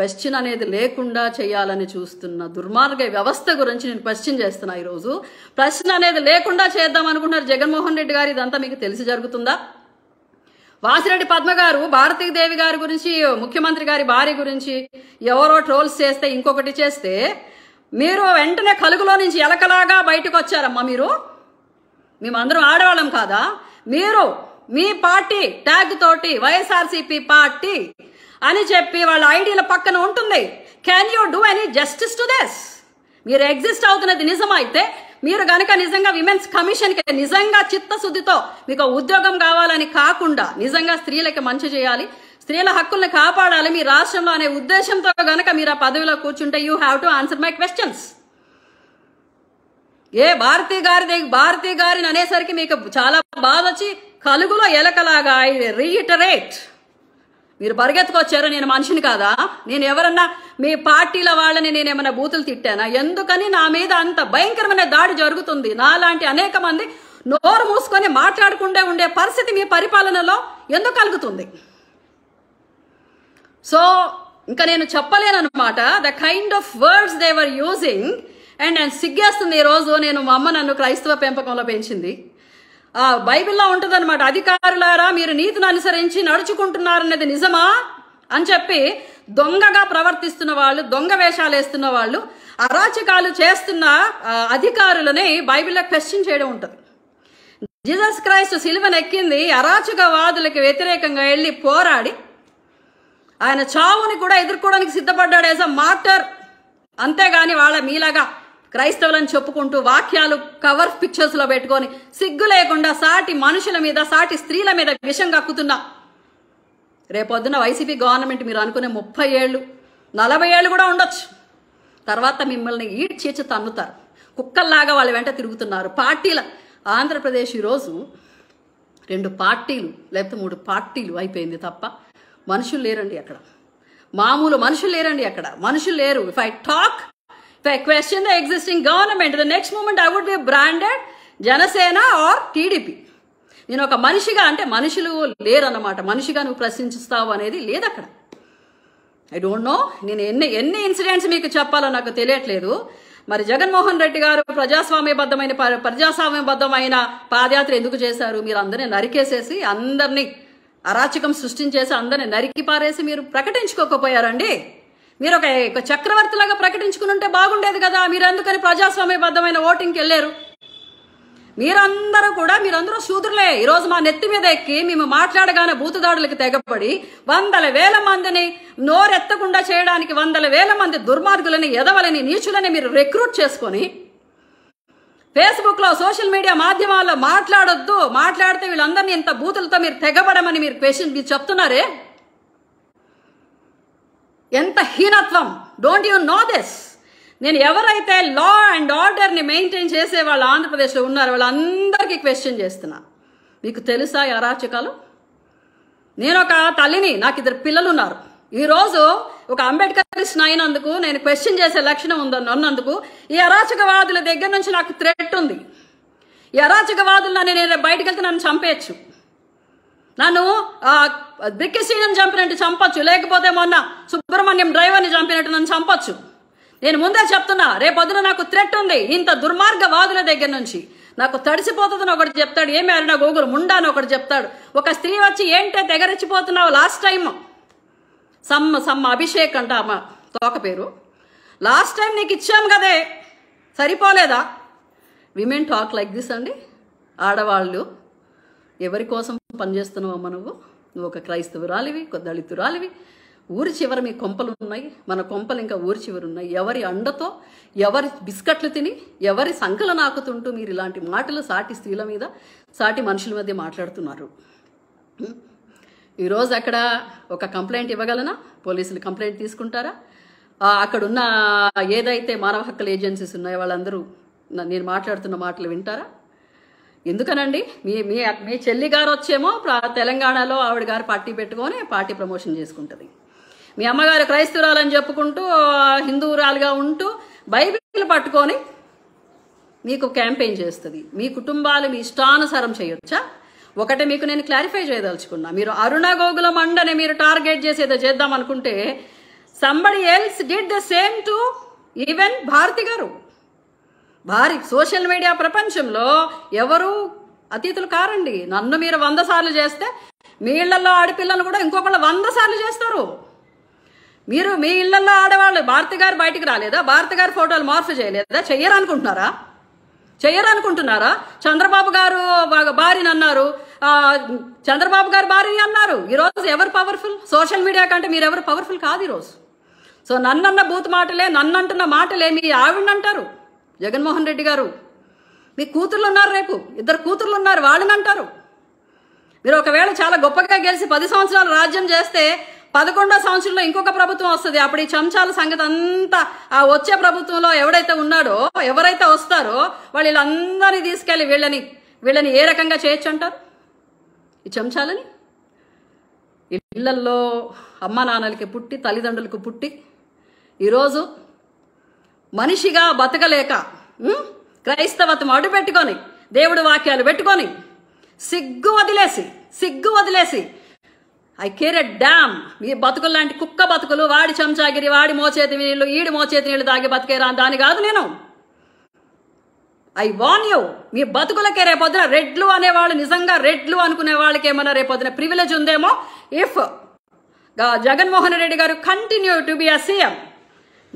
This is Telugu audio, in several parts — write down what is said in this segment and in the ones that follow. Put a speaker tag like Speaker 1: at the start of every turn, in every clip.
Speaker 1: క్వశ్చన్ అనేది లేకుండా చేయాలని చూస్తున్న దుర్మార్గ వ్యవస్థ గురించి నేను క్వశ్చన్ చేస్తున్నా ఈరోజు ప్రశ్న అనేది లేకుండా చేద్దాం అనుకుంటున్నారు జగన్మోహన్ రెడ్డి గారు ఇదంతా మీకు తెలిసి జరుగుతుందా వాసిరెడ్డి పద్మ గారు భారతీదేవి గారి గురించి ముఖ్యమంత్రి గారి భార్య గురించి ఎవరో ట్రోల్స్ చేస్తే ఇంకొకటి చేస్తే మీరు వెంటనే కలుగులో నుంచి ఎలకలాగా బయటకు వచ్చారమ్మా మీరు మేమందరం ఆడవాళ్ళం కాదా మీరు మీ పార్టీ ట్యాగ్ తోటి వైఎస్ఆర్సీపీ పార్టీ అని చెప్పి వాళ్ళ ఐడియాల పక్కన ఉంటుంది can you do any justice to this మీరు ఎగ్జిస్ట్ అవుతున్నది నిజమైతే మీరు గనక నిజంగా విమెన్స్ కమిషన్కి నిజంగా చిత్తశుద్ధితో మీకు ఉద్యోగం కావాలని కాకుండా నిజంగా స్త్రీలకి మంచి చేయాలి స్త్రీల హక్కుల్ని కాపాడాలి మీ రాష్ట్రంలో అనే ఉద్దేశంతో గనక మీరు ఆ పదవిలో కూర్చుంటే you have to answer my questions ఏ భారతి గారి భారతి గారిని అనేసరికి మీకు చాలా బాధ వచ్చి కలుగులో ఎలకలాగా ఐ రీఇటరేట్ మీరు పరిగెత్తుకొచ్చారు నేను మనిషిని కాదా నేను ఎవరన్నా మీ పార్టీల వాళ్ళని నేను ఏమైనా బూతులు తిట్టానా ఎందుకని నా మీద అంత భయంకరమైన దాడి జరుగుతుంది నాలాంటి అనేక మంది నోరు మూసుకొని మాట్లాడకుండా ఉండే పరిస్థితి మీ పరిపాలనలో ఎందుకు కలుగుతుంది సో ఇంకా నేను చెప్పలేనమాట the kind of words they're using and and సిగ్గేస్తుంది ఈరోజు నేను మా అమ్మ నన్ను క్రైస్తవ పెంపకంలో పెంచింది బైబిల్లో ఉంటుందన్నమాట అధికారులారా మీరు నీతిని అనుసరించి నడుచుకుంటున్నారన్నది నిజమా అని చెప్పి దొంగగా ప్రవర్తిస్తున్న వాళ్ళు దొంగ వేషాలు వేస్తున్న వాళ్ళు అరాచకాలు చేస్తున్న అధికారులని బైబిల్లో క్వశ్చన్ చేయడం ఉంటుంది జీసస్ క్రైస్ట్ సిలువను ఎక్కింది అరాచకవాదులకి వ్యతిరేకంగా వెళ్ళి పోరాడి ఆయన చావుని కూడా ఎదుర్కోవడానికి సిద్ధపడ్డాడు యాజ్ అ మార్టర్ అంతేగాని వాళ్ళ మీలాగా క్రైస్తవులను చెప్పుకుంటూ వాక్యాలు కవర్ పిక్చర్స్ లో పెట్టుకొని సిగ్గు లేకుండా సాటి మనుషుల మీద సాటి స్త్రీల మీద విషం కక్కుతున్నా రేపొద్దున వైసీపీ గవర్నమెంట్ మీరు అనుకునే ముప్పై ఏళ్ళు నలభై ఏళ్ళు కూడా ఉండొచ్చు తర్వాత మిమ్మల్ని ఈడ్చేచి తన్నుతారు కుక్కల్లాగా వాళ్ళ వెంట తిరుగుతున్నారు పార్టీల ఆంధ్రప్రదేశ్ ఈరోజు రెండు పార్టీలు లేకపోతే మూడు పార్టీలు అయిపోయింది తప్ప మనుషులు లేరండి అక్కడ మామూలు మనుషులు లేరండి అక్కడ మనుషులు లేరు if I talk question the existing government the next moment I would be branded Janasena or TDP నేను ఒక మనిషిగా అంటే మనుషులు లేరన్నమాట మనిషిగా నువ్వు ప్రశ్నిస్తావు అనేది లేదు అక్కడ ఐ డోంట్ నో నేను ఎన్ని ఎన్ని ఇన్సిడెంట్స్ మీకు చెప్పాలో నాకు తెలియట్లేదు మరి జగన్మోహన్ రెడ్డి గారు ప్రజాస్వామ్యబద్ధమైన ప్రజాస్వామ్యబద్ధమైన పాదయాత్ర ఎందుకు చేశారు మీరు అందరినీ నరికేసేసి అందరినీ అరాచకం సృష్టించేసి అందరినీ నరికి పారేసి మీరు ప్రకటించుకోకపోయారండి మీరు ఒక చక్రవర్తిలాగా ప్రకటించుకుని ఉంటే బాగుండేది కదా మీరు అందుకని ప్రజాస్వామ్యబద్ధమైన ఓటింగ్కి వెళ్ళారు మీరందరూ కూడా మీరందరూ శూద్రులే ఈరోజు మా నెత్తి మీద ఎక్కి మేము మాట్లాడగానే బూతుదాడులకు తెగపడి వందల వేల మందిని నోరెత్తకుండా చేయడానికి వందల వేల మంది దుర్మార్గులని ఎదవలని నీచులని మీరు రిక్రూట్ చేసుకొని ఫేస్బుక్లో సోషల్ మీడియా మాధ్యమాల్లో మాట్లాడొద్దు మాట్లాడితే వీళ్ళందరినీ ఇంత బూతులతో మీరు తెగబడమని మీరు పేషెంట్ మీరు చెప్తున్నారే ఎంత హీనత్వం డోంట్ యు నో దిస్ నేను ఎవరైతే లా అండ్ ఆర్డర్ని మెయింటైన్ చేసే వాళ్ళు ఆంధ్రప్రదేశ్లో ఉన్నారు వాళ్ళందరికీ క్వశ్చన్ చేస్తున్నా మీకు తెలుసా అరాచకాలు నేను ఒక తల్లిని నాకు ఇద్దరు పిల్లలు ఉన్నారు ఈరోజు ఒక అంబేద్కరిస్ట్ అయినందుకు నేను క్వశ్చన్ చేసే లక్షణం ఉందని అన్నందుకు ఈ అరాచకవాదుల దగ్గర నుంచి నాకు థ్రెట్ ఉంది ఈ అరాచకవాదులు నన్ను నేను బయటకెళ్తే వెళ్తే నన్ను చంపేయచ్చు నన్ను బిక్కిశ్రీని చంపినట్టు చంపచ్చు లేకపోతే మొన్న సుబ్రహ్మణ్యం డ్రైవర్ని చంపినట్టు నన్ను చంపచ్చు నేను ముందే చెప్తున్నా రేపొద్దున నాకు థ్రెట్ ఉంది ఇంత దుర్మార్గవాదుల దగ్గర నుంచి నాకు తడిసిపోతుందని ఒకటి చెప్తాడు ఏమి అరినా గోగులు ముండా అని ఒకటి చెప్తాడు ఒక స్త్రీ వచ్చి ఏంటే తెగరెచ్చిపోతున్నావు లాస్ట్ టైం సమ్మ సమ్మ అభిషేక్ అంట అమ్మ తోక పేరు లాస్ట్ టైం నీకు ఇచ్చాం కదే సరిపోలేదా విమెన్ టాక్ లైక్ దిస్ అండి ఆడవాళ్ళు ఎవరి కోసం పనిచేస్తున్నావమ్మ నువ్వు నువ్వు ఒక క్రైస్తవు రాలివి దళితు రాలివి ఊరి చివర మీ కొంపలు ఉన్నాయి మన కొంపలు ఇంకా ఊరి చివరి ఉన్నాయి ఎవరి అండతో ఎవరి బిస్కట్లు తిని ఎవరి సంకల నాకుతుంటూ మీరు ఇలాంటి మాటలు సాటి స్త్రీల మీద సాటి మనుషుల మధ్య మాట్లాడుతున్నారు ఈరోజు అక్కడ ఒక కంప్లైంట్ ఇవ్వగలనా పోలీసులు కంప్లైంట్ తీసుకుంటారా అక్కడున్న ఏదైతే మానవ హక్కుల ఏజెన్సీస్ ఉన్నాయో వాళ్ళందరూ నేను మాట్లాడుతున్న మాటలు వింటారా ఎందుకనండి మీ మీ మీ చెల్లి గారు వచ్చేమో తెలంగాణలో ఆవిడ గారు పార్టీ పెట్టుకొని పార్టీ ప్రమోషన్ చేసుకుంటుంది మీ అమ్మగారు క్రైస్తవురాలని చెప్పుకుంటూ హిందువురాలుగా ఉంటూ బైబిల్ పట్టుకొని మీకు క్యాంపెయిన్ చేస్తుంది మీ కుటుంబాలు మీ ఇష్టానుసారం చేయొచ్చా ఒకటి మీకు నేను క్లారిఫై చేయదలుచుకున్నా మీరు అరుణ గోగుల మండని మీరు టార్గెట్ చేసేదో చేద్దాం అనుకుంటే somebody else did the same to even Bharati garu భారీ సోషల్ మీడియా ప్రపంచంలో ఎవరు అతిథులు కారండి నన్ను మీరు వంద సార్లు చేస్తే మీ ఇళ్లలో ఆడపిల్లలు కూడా ఇంకొకళ్ళు వంద సార్లు చేస్తారు మీరు మీ ఇళ్లలో ఆడవాళ్ళు భారతి గారు బయటికి రాలేదా భారతి గారి ఫోటోలు మార్పు చేయలేదా చెయ్యరనుకుంటున్నారా చెయ్యరనుకుంటున్నారా చంద్రబాబు గారు భార్యని అన్నారు చంద్రబాబు గారు భార్యని అన్నారు ఈరోజు ఎవరు పవర్ఫుల్ సోషల్ మీడియా కంటే మీరు ఎవరు పవర్ఫుల్ కాదు ఈరోజు సో నన్నన్న బూత్ మాటలే నన్నంటున్న మాటలే మీ ఆవిడంటారు జగన్మోహన్ రెడ్డి గారు మీ కూతుర్లు ఉన్నారు రేపు ఇద్దరు కూతుర్లు ఉన్నారు వాళ్ళని అంటారు మీరు ఒకవేళ చాలా గొప్పగా గెలిచి పది సంవత్సరాలు రాజ్యం చేస్తే పదకొండో సంవత్సరంలో ఇంకొక ప్రభుత్వం వస్తుంది అప్పుడు ఈ చంచాల సంగతి అంతా ఆ వచ్చే ప్రభుత్వంలో ఎవడైతే ఉన్నాడో ఎవరైతే వస్తారో వాళ్ళు వీళ్ళందరినీ తీసుకెళ్ళి వీళ్ళని వీళ్ళని ఏ రకంగా చేయొచ్చు అంటారు ఈ చెంచాలని ఇళ్లల్లో అమ్మ నాన్నలకి పుట్టి తల్లిదండ్రులకు పుట్టి ఈరోజు మనిషిగా బతకలేక క్రైస్తవత అడ్డు పెట్టుకొని దేవుడు వాక్యాలు పెట్టుకొని సిగ్గు వదిలేసి సిగ్గు వదిలేసి ఐ కేర్ ఎ డ్యామ్ ఈ బతుకులు లాంటి కుక్క బతుకులు వాడి చెంచాగిరి వాడి మోచేతి నీళ్ళు ఈడి మోచేతి నీళ్ళు తాగి బతికేరా దాని కాదు నేను ఐ వాన్ యూ మీ బతుకులకే రేపొద్దున రెడ్లు అనేవాళ్ళు నిజంగా రెడ్లు అనుకునే వాళ్ళకి ఏమన్నా రేపొద్దున ప్రివిలేజ్ ఉందేమో if Jaganmohan Reddy garu continue to be a CM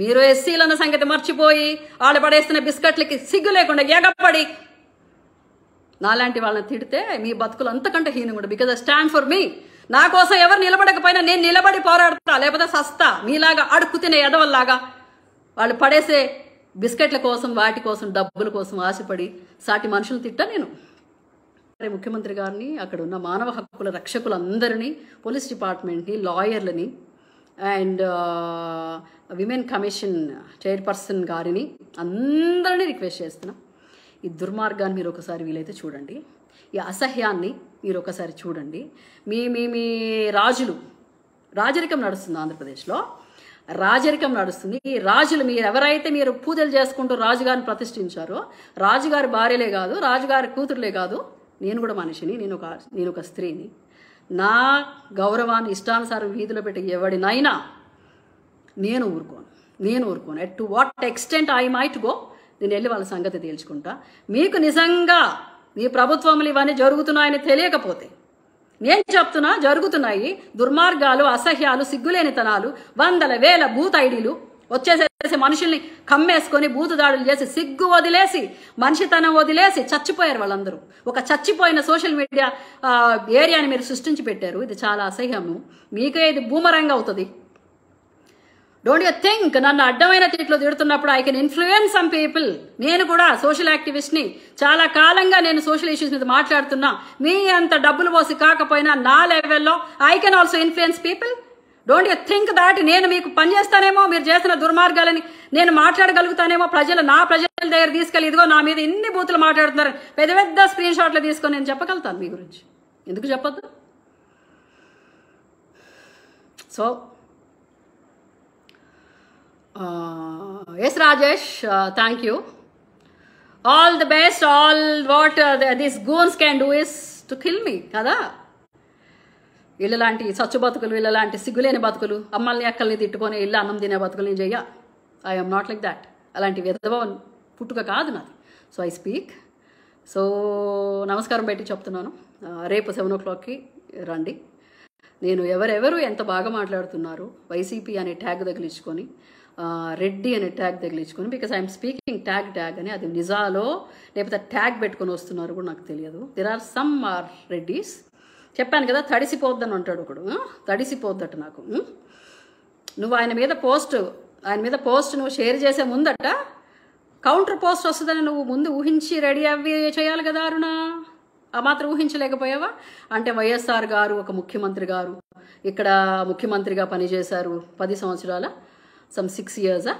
Speaker 1: మీరు ఎస్సీలన్న సంగతి మర్చిపోయి వాళ్ళు పడేస్తున్న బిస్కెట్లకి సిగ్గు లేకుండా ఎగపడి నాలాంటి వాళ్ళని తిడితే మీ బతుకులు అంతకంటే హీనంగా because I stand for me నా కోసం ఎవరు నిలబడకపోయినా నేను నిలబడి పోరాడతా లేకపోతే సస్తా మీలాగా అడుక్కు తినే ఎదవల్లాగా వాళ్ళు పడేసే బిస్కెట్ల కోసం వాటి కోసం డబ్బుల కోసం ఆశపడి సాటి మనుషులు తిట్టా నేను ముఖ్యమంత్రి గారిని అక్కడ ఉన్న మానవ హక్కుల రక్షకులందరినీ పోలీస్ డిపార్ట్మెంట్ని లాయర్లని అండ్ విమెన్ కమిషన్ చైర్పర్సన్ గారిని అందరినీ రిక్వెస్ట్ చేస్తున్నా ఈ దుర్మార్గాన్ని మీరు ఒకసారి వీలైతే చూడండి ఈ అసహ్యాన్ని మీరు ఒకసారి చూడండి మీ మీ మీ రాజులు రాజరికం నడుస్తుంది ఆంధ్రప్రదేశ్లో రాజరికం నడుస్తుంది ఈ రాజులు మీరు ఎవరైతే మీరు పూజలు చేసుకుంటూ రాజుగారిని ప్రతిష్ఠించారో రాజుగారి భార్యలే కాదు రాజుగారి కూతురులే కాదు నేను కూడా మనిషిని నేను ఒక నేను ఒక స్త్రీని నా గౌరవాన్ని ఇష్టానుసారం వీధిలో పెట్టి ఎవడినైనా నేను ఊరుకోను నేను ఊరుకోను at to what extent I might go నేను వెళ్ళి వాళ్ళ సంగతి తేల్చుకుంటా మీకు నిజంగా మీ ప్రభుత్వములు ఇవన్నీ జరుగుతున్నాయని తెలియకపోతే నేను చెప్తున్నా జరుగుతున్నాయి దుర్మార్గాలు అసహ్యాలు సిగ్గులేనితనాలు వందల వేల ఐడీలు వచ్చేసేసి మనుషుల్ని కమ్మేసుకొని దాడులు చేసి సిగ్గు వదిలేసి మనిషితనం వదిలేసి చచ్చిపోయారు వాళ్ళందరూ ఒక చచ్చిపోయిన సోషల్ మీడియా ఏరియాని మీరు సృష్టించి పెట్టారు ఇది చాలా అసహ్యము మీకే ఇది భూమరంగా అవుతుంది డోంట్ యూ థింక్ నన్ను అడ్డమైన తీట్లో తిడుతున్నప్పుడు I can influence some people నేను కూడా సోషల్ యాక్టివిస్ట్ని చాలా కాలంగా నేను సోషల్ ఇష్యూస్ మీద మాట్లాడుతున్నా మీ అంత డబ్బులు పోసి కాకపోయినా నా లెవెల్లో I can also influence people don't you think that నేను మీకు పనిచేస్తానేమో మీరు చేసిన దుర్మార్గాలని నేను మాట్లాడగలుగుతానేమో ప్రజలు నా ప్రజల దగ్గర తీసుకెళ్ళి ఇదిగో నా మీద ఇన్ని బూతులు మాట్లాడుతున్నారు పెద్ద పెద్ద స్క్రీన్ షాట్లు తీసుకొని నేను చెప్పగలుగుతాను మీ గురించి ఎందుకు చెప్పద్దు so yes Rajesh thank you all the best all what this goons can do is to kill me కదా ఇళ్ళలాంటి సచ్చు బతుకులు ఇళ్ళలాంటి సిగ్గులేని బతుకులు అమ్మల్ని అక్కల్ని తిట్టుకొని ఇళ్ళ అన్నం తినే బతుకులు నేను చెయ్య ఐఎమ్ నాట్ లైక్ దాట్ అలాంటి విధవ పుట్టుక కాదు నాది సో ఐ స్పీక్ సో నమస్కారం పెట్టి చెప్తున్నాను uh, రేపు సెవెన్ ఓ క్లాక్కి రండి నేను ఎవరెవరు ఎంత బాగా మాట్లాడుతున్నారు వైసీపీ అనే ట్యాగ్ తగిలించుకొని రెడ్డి uh, అనే ట్యాగ్ తగిలించుకొని because I'm speaking tag tag అని అది నిజాలో లేకపోతే ట్యాగ్ పెట్టుకొని వస్తున్నారు కూడా నాకు తెలియదు there are some are Reddys చెప్పాను కదా తడిసిపోద్దని అంటాడు ఒకడు తడిసిపోద్దట నాకు నువ్వు ఆయన మీద పోస్ట్ ఆయన మీద పోస్ట్ నువ్వు షేర్ చేసే ముందట కౌంటర్ పోస్ట్ వస్తుందని నువ్వు ముందు ఊహించి రెడీ అవి చేయాలి కదా అరుణ ఆ మాత్రం ఊహించలేకపోయావా అంటే వైఎస్ఆర్ గారు ఒక ముఖ్యమంత్రి గారు ఇక్కడ ముఖ్యమంత్రిగా పనిచేశారు పది సంవత్సరాల సమ్ సిక్స్ ఇయర్సా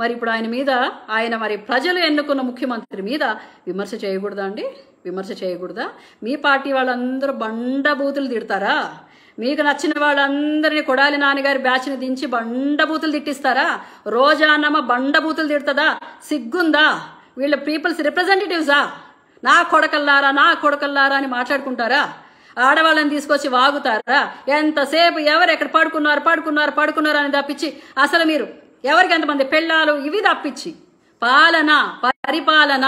Speaker 1: మరి ఇప్పుడు ఆయన మీద ఆయన మరి ప్రజలు ఎన్నుకున్న ముఖ్యమంత్రి మీద విమర్శ చేయకూడదా అండి విమర్శ చేయకూడదా మీ పార్టీ వాళ్ళందరూ బండబూతులు తిడతారా మీకు నచ్చిన వాళ్ళందరినీ కొడాలి నాన్నగారి బ్యాచ్ని దించి బండబూతులు తిట్టిస్తారా రోజానమ్మ బండబూతులు తిడుతుందా సిగ్గుందా వీళ్ళ పీపుల్స్ రిప్రజెంటేటివ్సా నా కొడకల్లారా నా కొడకల్లారా అని మాట్లాడుకుంటారా ఆడవాళ్ళని తీసుకొచ్చి వాగుతారా ఎంతసేపు ఎవరు ఎక్కడ పడుకున్నారు పడుకున్నారు పడుకున్నారు అని తప్పించి అసలు మీరు ఎవరికి ఎంతమంది పెళ్ళాలు ఇవి తప్పించి పాలన పరిపాలన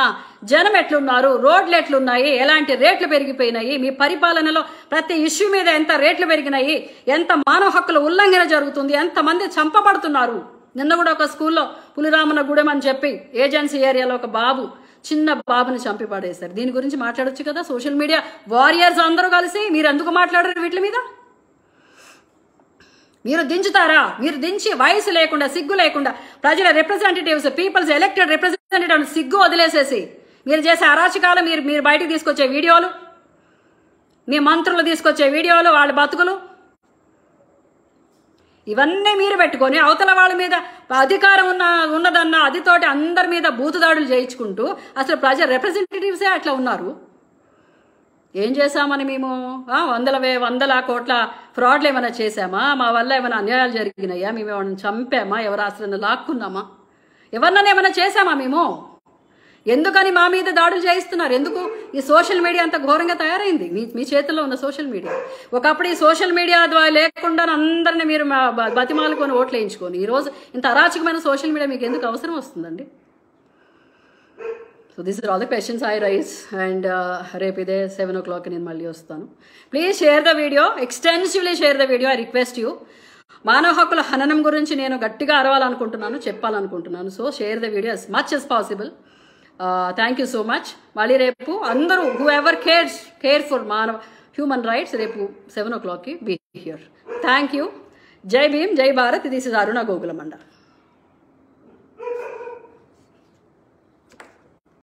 Speaker 1: జనం ఎట్లున్నారు రోడ్లు ఎట్లున్నాయి ఎలాంటి రేట్లు పెరిగిపోయినాయి మీ పరిపాలనలో ప్రతి ఇష్యూ మీద ఎంత రేట్లు పెరిగినాయి ఎంత మానవ హక్కుల ఉల్లంఘన జరుగుతుంది ఎంతమంది చంపబడుతున్నారు నిన్న కూడా ఒక స్కూల్లో పులిరామన గుడెం అని చెప్పి ఏజెన్సీ ఏరియాలో ఒక బాబు చిన్న బాబుని చంపి పడేశారు దీని గురించి మాట్లాడొచ్చు కదా సోషల్ మీడియా వారియర్స్ అందరూ కలిసి మీరు ఎందుకు మాట్లాడరు వీటి మీద మీరు దించుతారా మీరు దించి వయసు లేకుండా సిగ్గు లేకుండా ప్రజల రిప్రజెంటేటివ్స్ పీపుల్స్ ఎలక్టెడ్ రిప్రజెంటేటివ్ సిగ్గు వదిలేసేసి మీరు చేసే అరాచకాలు మీరు మీరు బయటకు తీసుకొచ్చే వీడియోలు మీ మంత్రులు తీసుకొచ్చే వీడియోలు వాళ్ళ బతుకులు ఇవన్నీ మీరు పెట్టుకొని అవతల వాళ్ళ మీద అధికారం ఉన్న ఉన్నదన్న అదితోటి అందరి మీద బూతుదాడులు చేయించుకుంటూ అసలు ప్రజా రిప్రజెంటేటివ్సే అట్లా ఉన్నారు ఏం చేశామని మేము వందల వే వందల కోట్ల ఫ్రాడ్లు ఏమైనా చేశామా మా వల్ల ఏమైనా అన్యాయాలు జరిగినాయా మేము ఏమైనా చంపామా ఎవరు ఆశ్రయం లాక్కున్నామా ఎవరినైనా ఏమైనా చేశామా మేము ఎందుకని మా మీద దాడులు చేయిస్తున్నారు ఎందుకు ఈ సోషల్ మీడియా అంత ఘోరంగా తయారైంది మీ మీ చేతిలో ఉన్న సోషల్ మీడియా ఒకప్పుడు ఈ సోషల్ మీడియా ద్వారా లేకుండా అందరిని మీరు బతిమాలుకొని ఓట్లు వేయించుకొని ఈరోజు ఇంత అరాచకమైన సోషల్ మీడియా మీకు ఎందుకు అవసరం వస్తుందండి so this are all the questions I raise and రేపు ఇదే సెవెన్ ఓ క్లాక్ నేను మళ్ళీ వస్తాను please share the video extensively share the video I request you మానవ హక్కుల హననం గురించి నేను గట్టిగా అరవాలనుకుంటున్నాను చెప్పాలనుకుంటున్నాను so share the video as much as possible thank you so much మళ్ళీ రేపు అందరూ whoever cares care for మానవ హ్యూమన్ రైట్స్ రేపు సెవెన్ ఓ క్లాక్కి బీ హియర్ థ్యాంక్ యూ జై భీమ్ జై భారత్ దిస్ ఇస్ అరుణ మండల్